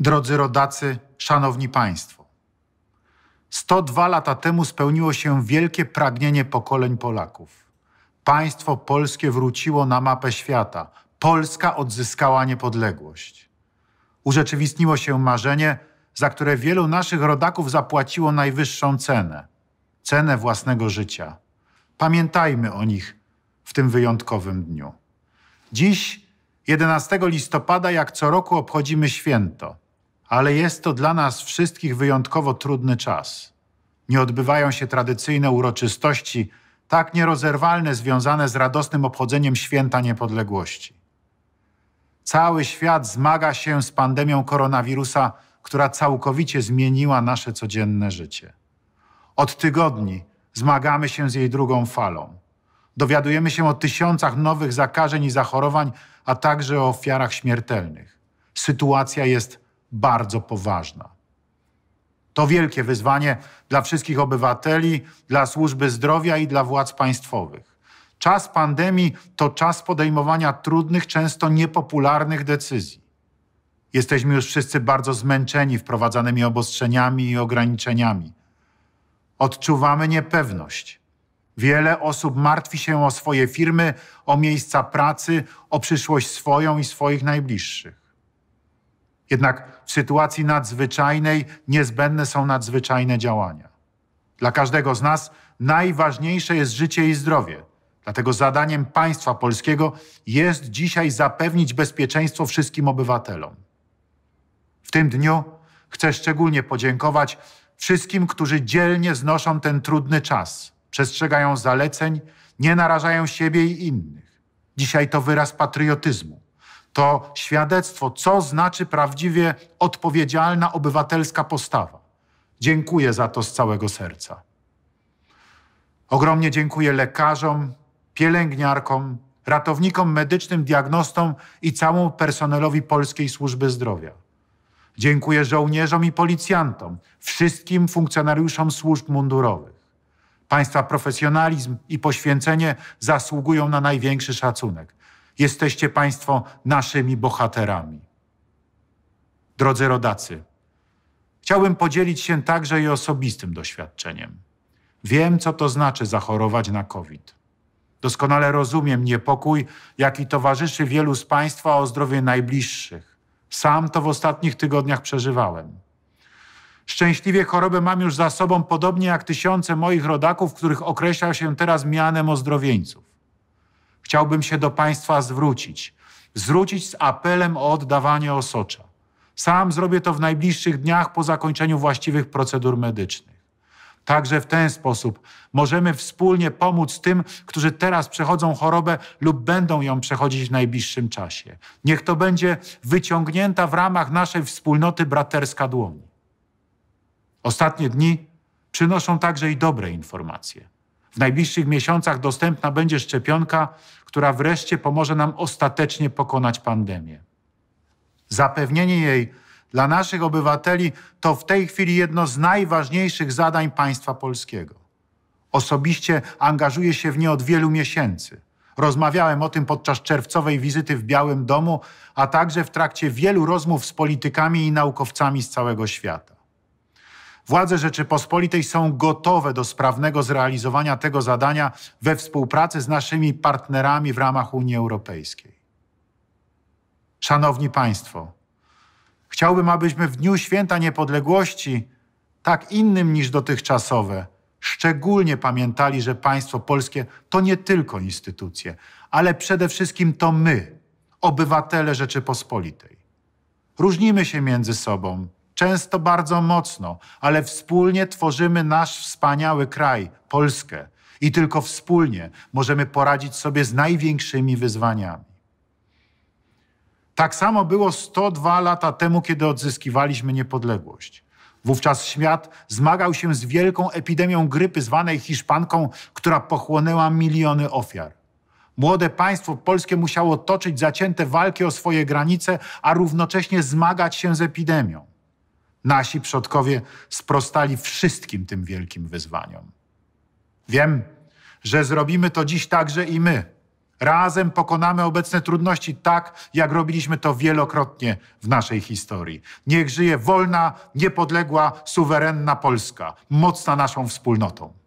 Drodzy rodacy, szanowni państwo. 102 lata temu spełniło się wielkie pragnienie pokoleń Polaków. Państwo polskie wróciło na mapę świata. Polska odzyskała niepodległość. Urzeczywistniło się marzenie, za które wielu naszych rodaków zapłaciło najwyższą cenę cenę własnego życia. Pamiętajmy o nich w tym wyjątkowym dniu. Dziś, 11 listopada, jak co roku obchodzimy święto, ale jest to dla nas wszystkich wyjątkowo trudny czas. Nie odbywają się tradycyjne uroczystości, tak nierozerwalne związane z radosnym obchodzeniem święta niepodległości. Cały świat zmaga się z pandemią koronawirusa, która całkowicie zmieniła nasze codzienne życie. Od tygodni zmagamy się z jej drugą falą. Dowiadujemy się o tysiącach nowych zakażeń i zachorowań, a także o ofiarach śmiertelnych. Sytuacja jest bardzo poważna. To wielkie wyzwanie dla wszystkich obywateli, dla służby zdrowia i dla władz państwowych. Czas pandemii to czas podejmowania trudnych, często niepopularnych decyzji. Jesteśmy już wszyscy bardzo zmęczeni wprowadzanymi obostrzeniami i ograniczeniami. Odczuwamy niepewność Wiele osób martwi się o swoje firmy, o miejsca pracy, o przyszłość swoją i swoich najbliższych. Jednak w sytuacji nadzwyczajnej niezbędne są nadzwyczajne działania. Dla każdego z nas najważniejsze jest życie i zdrowie. Dlatego zadaniem państwa polskiego jest dzisiaj zapewnić bezpieczeństwo wszystkim obywatelom. W tym dniu chcę szczególnie podziękować wszystkim, którzy dzielnie znoszą ten trudny czas przestrzegają zaleceń, nie narażają siebie i innych. Dzisiaj to wyraz patriotyzmu. To świadectwo, co znaczy prawdziwie odpowiedzialna obywatelska postawa. Dziękuję za to z całego serca. Ogromnie dziękuję lekarzom, pielęgniarkom, ratownikom medycznym, diagnostom i całemu personelowi Polskiej Służby Zdrowia. Dziękuję żołnierzom i policjantom, wszystkim funkcjonariuszom służb mundurowych. Państwa profesjonalizm i poświęcenie zasługują na największy szacunek. Jesteście Państwo naszymi bohaterami. Drodzy rodacy, chciałbym podzielić się także i osobistym doświadczeniem. Wiem, co to znaczy zachorować na COVID. Doskonale rozumiem niepokój, jaki towarzyszy wielu z Państwa o zdrowie najbliższych. Sam to w ostatnich tygodniach przeżywałem. Szczęśliwie chorobę mam już za sobą, podobnie jak tysiące moich rodaków, których określa się teraz mianem ozdrowieńców. Chciałbym się do Państwa zwrócić, zwrócić z apelem o oddawanie osocza. Sam zrobię to w najbliższych dniach po zakończeniu właściwych procedur medycznych. Także w ten sposób możemy wspólnie pomóc tym, którzy teraz przechodzą chorobę lub będą ją przechodzić w najbliższym czasie. Niech to będzie wyciągnięta w ramach naszej wspólnoty braterska dłoni. Ostatnie dni przynoszą także i dobre informacje. W najbliższych miesiącach dostępna będzie szczepionka, która wreszcie pomoże nam ostatecznie pokonać pandemię. Zapewnienie jej dla naszych obywateli to w tej chwili jedno z najważniejszych zadań państwa polskiego. Osobiście angażuję się w nie od wielu miesięcy. Rozmawiałem o tym podczas czerwcowej wizyty w Białym Domu, a także w trakcie wielu rozmów z politykami i naukowcami z całego świata. Władze Rzeczypospolitej są gotowe do sprawnego zrealizowania tego zadania we współpracy z naszymi partnerami w ramach Unii Europejskiej. Szanowni Państwo, chciałbym, abyśmy w Dniu Święta Niepodległości, tak innym niż dotychczasowe, szczególnie pamiętali, że państwo polskie to nie tylko instytucje, ale przede wszystkim to my, obywatele Rzeczypospolitej. Różnimy się między sobą, często bardzo mocno, ale wspólnie tworzymy nasz wspaniały kraj, Polskę. I tylko wspólnie możemy poradzić sobie z największymi wyzwaniami. Tak samo było 102 lata temu, kiedy odzyskiwaliśmy niepodległość. Wówczas świat zmagał się z wielką epidemią grypy zwanej Hiszpanką, która pochłonęła miliony ofiar. Młode państwo polskie musiało toczyć zacięte walki o swoje granice, a równocześnie zmagać się z epidemią nasi przodkowie sprostali wszystkim tym wielkim wyzwaniom. Wiem, że zrobimy to dziś także i my. Razem pokonamy obecne trudności tak, jak robiliśmy to wielokrotnie w naszej historii. Niech żyje wolna, niepodległa, suwerenna Polska, mocna naszą wspólnotą.